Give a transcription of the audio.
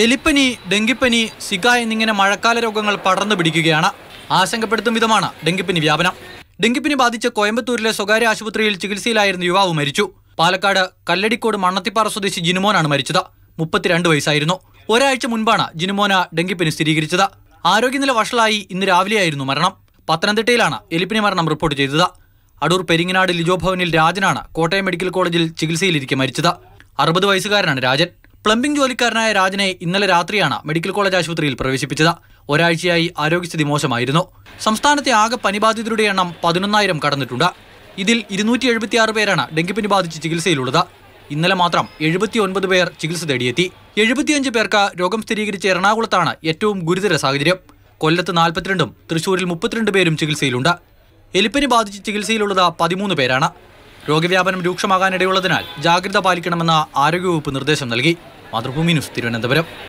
എലിപ്പനി ഡെങ്കിപ്പനി സിക എന്നിങ്ങനെ മഴക്കാല രോഗങ്ങൾ പടർന്നു പിടിക്കുകയാണ് ആശങ്കപ്പെടുത്തും വിധമാണ് ഡെങ്കിപ്പനി വ്യാപനം ഡെങ്കിപ്പനി ബാധിച്ച് കോയമ്പത്തൂരിലെ സ്വകാര്യ ആശുപത്രിയിൽ ചികിത്സയിലായിരുന്ന യുവാവ് മരിച്ചു പാലക്കാട് കല്ലടിക്കോട് മണ്ണത്തിപ്പാറ സ്വദേശി ജിനുമോനാണ് മരിച്ചത് മുപ്പത്തിരണ്ട് വയസ്സായിരുന്നു ഒരാഴ്ച മുൻപാണ് ജിനുമോന ഡെങ്കിപ്പനി സ്ഥിരീകരിച്ചത് ആരോഗ്യനില വഷളായി ഇന്ന് രാവിലെയായിരുന്നു മരണം പത്തനംതിട്ടയിലാണ് എലിപ്പനി മരണം റിപ്പോർട്ട് ചെയ്തത് അടൂർ പെരിങ്ങനാട് ലിജോ ഭവനിൽ രാജനാണ് കോട്ടയം മെഡിക്കൽ കോളേജിൽ ചികിത്സയിലിരിക്കെ മരിച്ചത് അറുപത് വയസ്സുകാരനാണ് രാജൻ പ്ലംബിംഗ് ജോലിക്കാരനായ രാജനെ ഇന്നലെ രാത്രിയാണ് മെഡിക്കൽ കോളേജ് ആശുപത്രിയിൽ പ്രവേശിപ്പിച്ചത് ഒരാഴ്ചയായി ആരോഗ്യസ്ഥിതി മോശമായിരുന്നു സംസ്ഥാനത്തെ ആകെ പനിബാധിതരുടെ എണ്ണം പതിനൊന്നായിരം കടന്നിട്ടുണ്ട് ഇതിൽ ഇരുന്നൂറ്റി എഴുപത്തിയാറ് പേരാണ് ഡെങ്കിപ്പനി ബാധിച്ച് ചികിത്സയിലുള്ളത് ഇന്നലെ മാത്രം എഴുപത്തിയൊൻപത് പേർ ചികിത്സ തേടിയെത്തി എഴുപത്തിയഞ്ച് പേർക്ക് രോഗം സ്ഥിരീകരിച്ച എറണാകുളത്താണ് ഏറ്റവും ഗുരുതര സാഹചര്യം കൊല്ലത്ത് നാൽപ്പത്തിരണ്ടും തൃശൂരിൽ മുപ്പത്തിരണ്ട് പേരും ചികിത്സയിലുണ്ട് എലിപ്പനി ബാധിച്ച് ചികിത്സയിലുള്ളത് പതിമൂന്ന് പേരാണ് രോഗവ്യാപനം രൂക്ഷമാകാനിടയുള്ളതിനാൽ ജാഗ്രത പാലിക്കണമെന്ന ആരോഗ്യവകുപ്പ് നിർദ്ദേശം നൽകി മാതൃഭൂമി ന്യൂസ് തിരുവനന്തപുരം